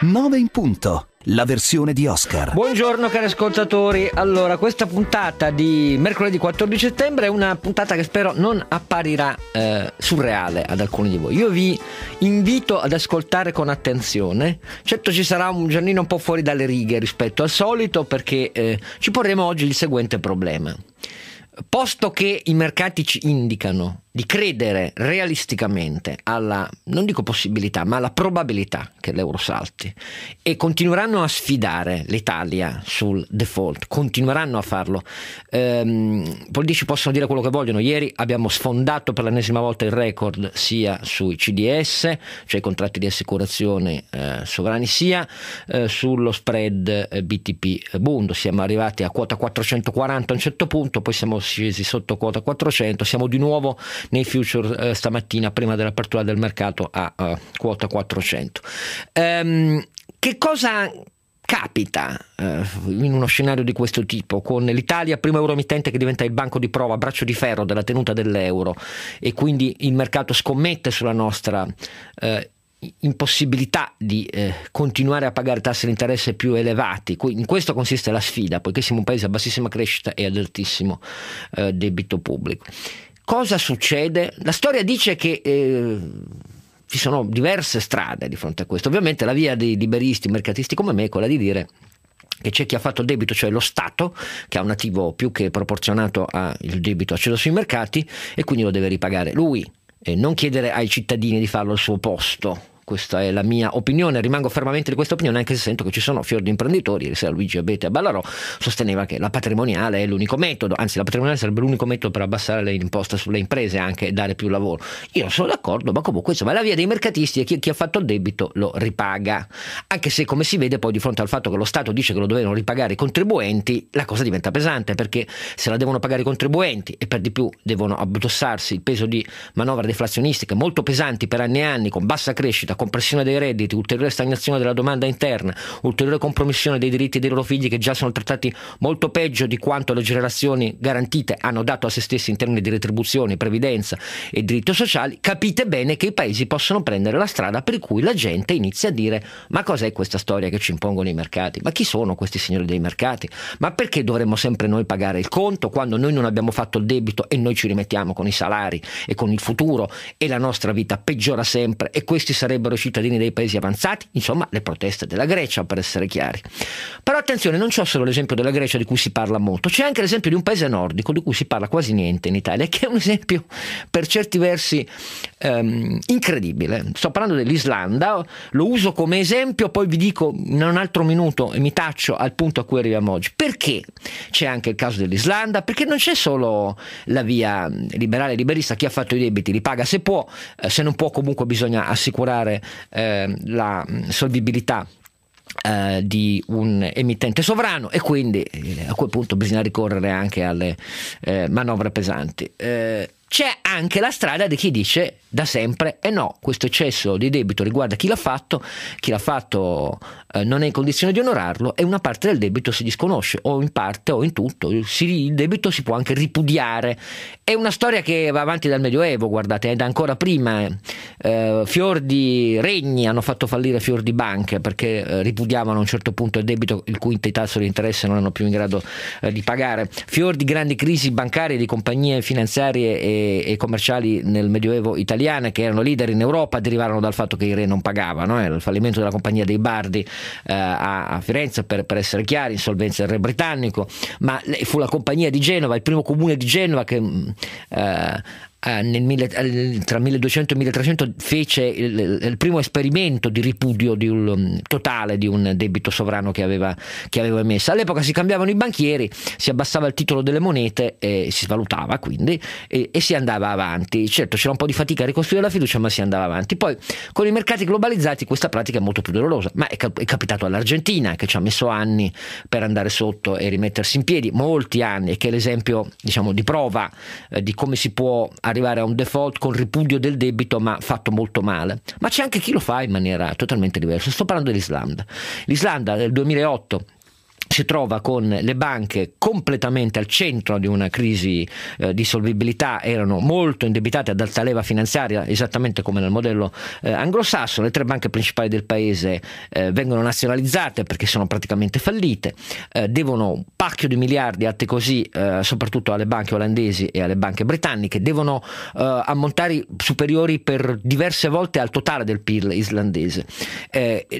9 in punto. La versione di Oscar. Buongiorno cari ascoltatori. Allora, questa puntata di mercoledì 14 settembre è una puntata che spero non apparirà eh, surreale ad alcuni di voi. Io vi invito ad ascoltare con attenzione. Certo ci sarà un giornino un po' fuori dalle righe rispetto al solito perché eh, ci porremo oggi il seguente problema posto che i mercati ci indicano di credere realisticamente alla, non dico possibilità, ma alla probabilità che l'euro salti e continueranno a sfidare l'Italia sul default, continueranno a farlo. Ehm, politici possono dire quello che vogliono, ieri abbiamo sfondato per l'ennesima volta il record sia sui CDS, cioè i contratti di assicurazione eh, sovrani, sia eh, sullo spread eh, BTP Bund, siamo arrivati a quota 440 a un certo punto, poi siamo scesi sotto quota 400, siamo di nuovo nei future eh, stamattina prima dell'apertura del mercato a eh, quota 400. Ehm, che cosa capita eh, in uno scenario di questo tipo, con l'Italia primo euro emittente che diventa il banco di prova, braccio di ferro della tenuta dell'euro e quindi il mercato scommette sulla nostra eh, impossibilità di eh, continuare a pagare tassi di interesse più elevati. In questo consiste la sfida, poiché siamo un paese a bassissima crescita e ad altissimo eh, debito pubblico. Cosa succede? La storia dice che eh, ci sono diverse strade di fronte a questo. Ovviamente la via dei liberisti, mercatisti come me è quella di dire che c'è chi ha fatto debito, cioè lo Stato, che ha un attivo più che proporzionato al debito acceso sui mercati e quindi lo deve ripagare lui eh, non chiedere ai cittadini di farlo al suo posto, questa è la mia opinione, rimango fermamente di questa opinione anche se sento che ci sono fior di imprenditori, ieri Luigi Abete a Ballarò sosteneva che la patrimoniale è l'unico metodo, anzi la patrimoniale sarebbe l'unico metodo per abbassare l'imposta sulle imprese e anche dare più lavoro. Io non sono d'accordo, ma comunque insomma la via dei mercatisti è chi, chi ha fatto il debito lo ripaga, anche se come si vede poi di fronte al fatto che lo Stato dice che lo dovevano ripagare i contribuenti, la cosa diventa pesante perché se la devono pagare i contribuenti e per di più devono addossarsi il peso di manovre deflazionistiche molto pesanti per anni e anni con bassa crescita, compressione dei redditi, ulteriore stagnazione della domanda interna, ulteriore compromissione dei diritti dei loro figli che già sono trattati molto peggio di quanto le generazioni garantite hanno dato a se stessi in termini di retribuzioni, previdenza e diritti sociali, capite bene che i paesi possono prendere la strada per cui la gente inizia a dire ma cos'è questa storia che ci impongono i mercati? Ma chi sono questi signori dei mercati? Ma perché dovremmo sempre noi pagare il conto quando noi non abbiamo fatto il debito e noi ci rimettiamo con i salari e con il futuro e la nostra vita peggiora sempre e questi sarebbero sarebbero cittadini dei paesi avanzati, insomma le proteste della Grecia per essere chiari. Però attenzione, non c'è solo l'esempio della Grecia di cui si parla molto, c'è anche l'esempio di un paese nordico di cui si parla quasi niente in Italia, che è un esempio per certi versi ehm, incredibile. Sto parlando dell'Islanda, lo uso come esempio, poi vi dico in un altro minuto e mi taccio al punto a cui arriviamo oggi. Perché c'è anche il caso dell'Islanda? Perché non c'è solo la via liberale liberista, chi ha fatto i debiti li paga se può, eh, se non può comunque bisogna assicurare eh, la mm, solvibilità eh, di un emittente sovrano e quindi eh, a quel punto bisogna ricorrere anche alle eh, manovre pesanti. Eh, c'è anche la strada di chi dice da sempre e no, questo eccesso di debito riguarda chi l'ha fatto, chi l'ha fatto eh, non è in condizione di onorarlo e una parte del debito si disconosce o in parte o in tutto, si, il debito si può anche ripudiare. È una storia che va avanti dal Medioevo, guardate, da ancora prima eh, fior di regni hanno fatto fallire fior di banche perché eh, ripudiavano a un certo punto il debito il cui i tassi di interesse non erano più in grado eh, di pagare, fior di grandi crisi bancarie di compagnie finanziarie e, e commerciali nel Medioevo italiano italiane che erano leader in Europa derivarono dal fatto che i re non pagavano, era eh. il fallimento della compagnia dei Bardi eh, a, a, Firenze per, per, essere chiari, insolvenza del re britannico, ma fu la compagnia di Genova, il primo comune di Genova che mm, eh, eh, nel, eh, tra 1200 e 1300 fece il, il primo esperimento di ripudio di un, mm, totale di un debito sovrano che aveva, che aveva emesso. All'epoca si cambiavano i banchieri, si abbassava il titolo delle monete e si svalutava quindi e, e si andava avanti. Certo c'era un po' di fatica a ricostruire la fiducia ma si andava avanti. Poi con i mercati globalizzati questa pratica è molto più dolorosa, ma è, cap- è capitato all'Argentina che ci ha messo anni per andare sotto e rimettersi in piedi, molti anni, e che è l'esempio diciamo, di prova eh, di come si può arrivare a un default con ripudio del debito ma fatto molto male. Ma c'è anche chi lo fa in maniera totalmente diversa. Sto parlando dell'Islanda. L'Islanda nel 2008 si trova con le banche completamente al centro di una crisi eh, di solvibilità, erano molto indebitate ad alta leva finanziaria, esattamente come nel modello eh, anglosassone, le tre banche principali del paese eh, vengono nazionalizzate perché sono praticamente fallite, eh, devono un pacchio di miliardi atti così eh, soprattutto alle banche olandesi e alle banche britanniche, devono eh, ammontare superiori per diverse volte al totale del PIL islandese.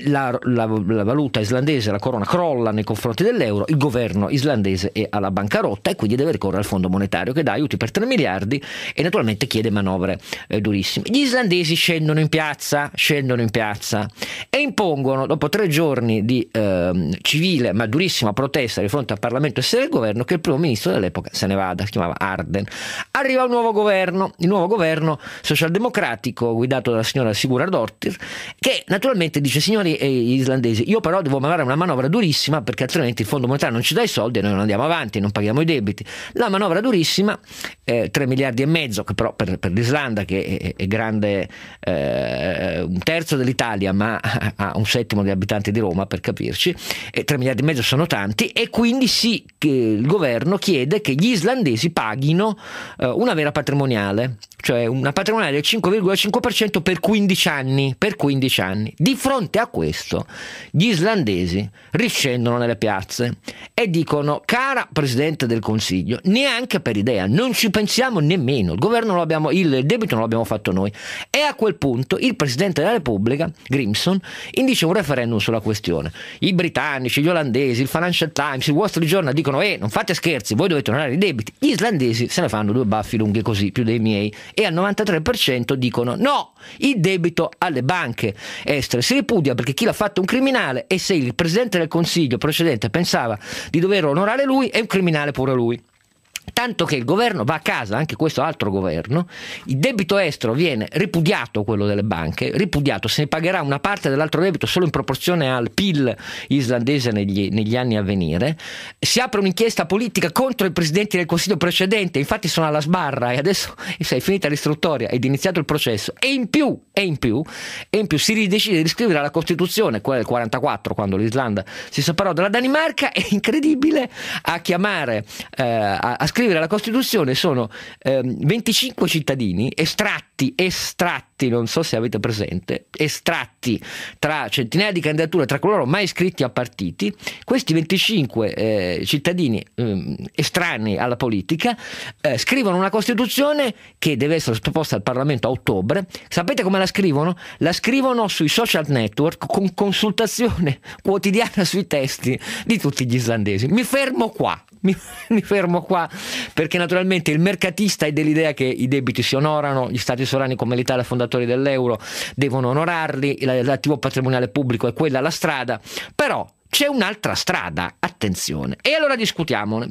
La, la, la valuta islandese, la corona, crolla nei confronti rapporti dell'euro, il governo islandese è alla bancarotta e quindi deve ricorrere al Fondo Monetario che dà aiuti per 3 miliardi e naturalmente chiede manovre eh, durissime. Gli islandesi scendono in piazza, scendono in piazza e impongono, dopo tre giorni di eh, civile ma durissima protesta di fronte al Parlamento e sede del governo, che il primo ministro dell'epoca se ne vada, si chiamava Arden. Arriva un nuovo governo, il nuovo governo socialdemocratico guidato dalla signora Sigurardottir Dottir, che naturalmente dice signori eh, islandesi, io però devo mandare una manovra durissima perché altrimenti praticamente il Fondo Monetario non ci dà i soldi e noi non andiamo avanti, non paghiamo i debiti. La manovra durissima, eh, 3 miliardi e mezzo, che però per, per l'Islanda, che è, è grande, eh, un terzo dell'Italia, ma ha un settimo degli abitanti di Roma, per capirci, e 3 miliardi e mezzo sono tanti, e quindi sì che il governo chiede che gli islandesi paghino eh, una vera patrimoniale, cioè una patrimoniale del 5,5% per 15 anni. Per 15 anni. Di fronte a questo, gli islandesi riscendono nelle piazze piazze e dicono cara Presidente del Consiglio, neanche per idea, non ci pensiamo nemmeno, il, governo lo abbiamo, il debito non l'abbiamo fatto noi. E a quel punto il Presidente della Repubblica, Grimson, indice un referendum sulla questione. I britannici, gli olandesi, il Financial Times, il Wall Street Journal dicono eh non fate scherzi, voi dovete onorare i debiti. Gli islandesi se ne fanno due baffi lunghi così, più dei miei, e al 93% dicono no, il debito alle banche estere si ripudia perché chi l'ha fatto è un criminale e se il Presidente del Consiglio precedente pensava di dover onorare lui, e un criminale pure lui tanto che il governo va a casa, anche questo altro governo, il debito estero viene ripudiato, quello delle banche, ripudiato, se ne pagherà una parte dell'altro debito solo in proporzione al PIL islandese negli, negli anni a venire, si apre un'inchiesta politica contro i presidenti del Consiglio precedente, infatti sono alla sbarra e adesso è finita l'istruttoria ed è iniziato il processo e in più, e in più, e in più si decide di scrivere la Costituzione, quella del 44 quando l'Islanda si separò dalla Danimarca, è incredibile a chiamare, eh, a, a scrivere scrivere la Costituzione sono ehm, 25 cittadini estratti, estratti, non so se avete presente, estratti tra centinaia di candidature, tra coloro mai iscritti a partiti, questi 25 eh, cittadini ehm, estranei alla politica eh, scrivono una Costituzione che deve essere sottoposta al Parlamento a ottobre. Sapete come la scrivono? La scrivono sui social network con consultazione quotidiana sui testi di tutti gli islandesi. Mi fermo qua. Mi, mi, fermo qua perché naturalmente il mercatista è dell'idea che i debiti si onorano, gli stati sovrani come l'Italia fondatori dell'euro devono onorarli, l'attivo patrimoniale pubblico è quella la strada, però c'è un'altra strada, attenzione. E allora discutiamone.